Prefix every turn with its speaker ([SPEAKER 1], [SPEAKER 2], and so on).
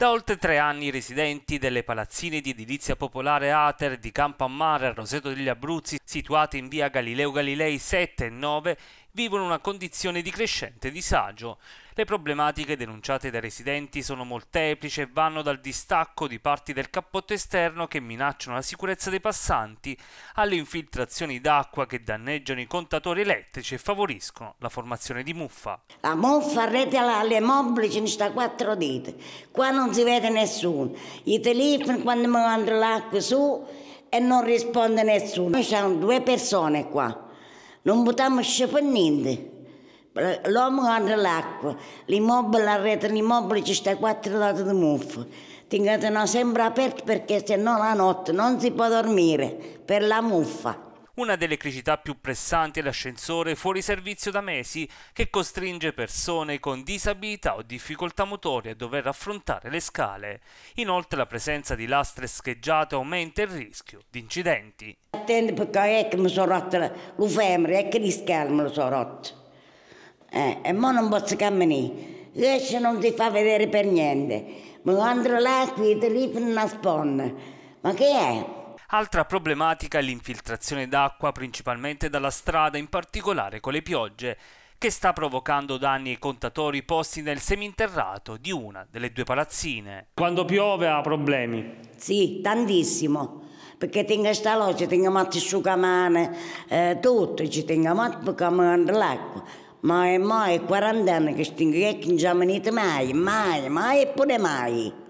[SPEAKER 1] Da oltre tre anni i residenti delle palazzine di edilizia popolare Ater di Campo a Mare a Roseto degli Abruzzi situate in via Galileo Galilei 7 e 9, vivono una condizione di crescente disagio. Le problematiche denunciate dai residenti sono molteplici e vanno dal distacco di parti del cappotto esterno che minacciano la sicurezza dei passanti, alle infiltrazioni d'acqua che danneggiano i contatori elettrici e favoriscono la formazione di muffa.
[SPEAKER 2] La muffa rete alle mobili ci ne sta quattro dita, qua non si vede nessuno. I telefoni quando mi andano l'acqua su e non risponde nessuno. Noi siamo due persone qua, non buttiamo per niente. L'uomo andrà l'acqua, l'immobile, la rete dell'immobile ci sta quattro date di muffa. Tengono sempre aperto perché se no la notte non si può dormire per la muffa.
[SPEAKER 1] Una delle criticità più pressanti è l'ascensore fuori servizio da mesi, che costringe persone con disabilità o difficoltà motorie a dover affrontare le scale. Inoltre la presenza di lastre scheggiate aumenta il rischio di incidenti.
[SPEAKER 2] Attenti perché è che mi sono rotto lo femore, è che gli scale mi sono rotto. Eh, e ora non posso camminare. Questo non ti fa vedere per niente. Ma andrò l'acqua, qui, te lì per una
[SPEAKER 1] Ma che è? Altra problematica è l'infiltrazione d'acqua principalmente dalla strada, in particolare con le piogge, che sta provocando danni ai contatori posti nel seminterrato di una delle due palazzine. Quando piove ha problemi?
[SPEAKER 2] Sì, tantissimo perché tengo sta loggia, tengo matti asciugamane, eh, tutto, ci tengo matti camminando l'acqua. Ma è mai 40 anni che stingo, che non ci mai, mai, mai, mai eppure mai.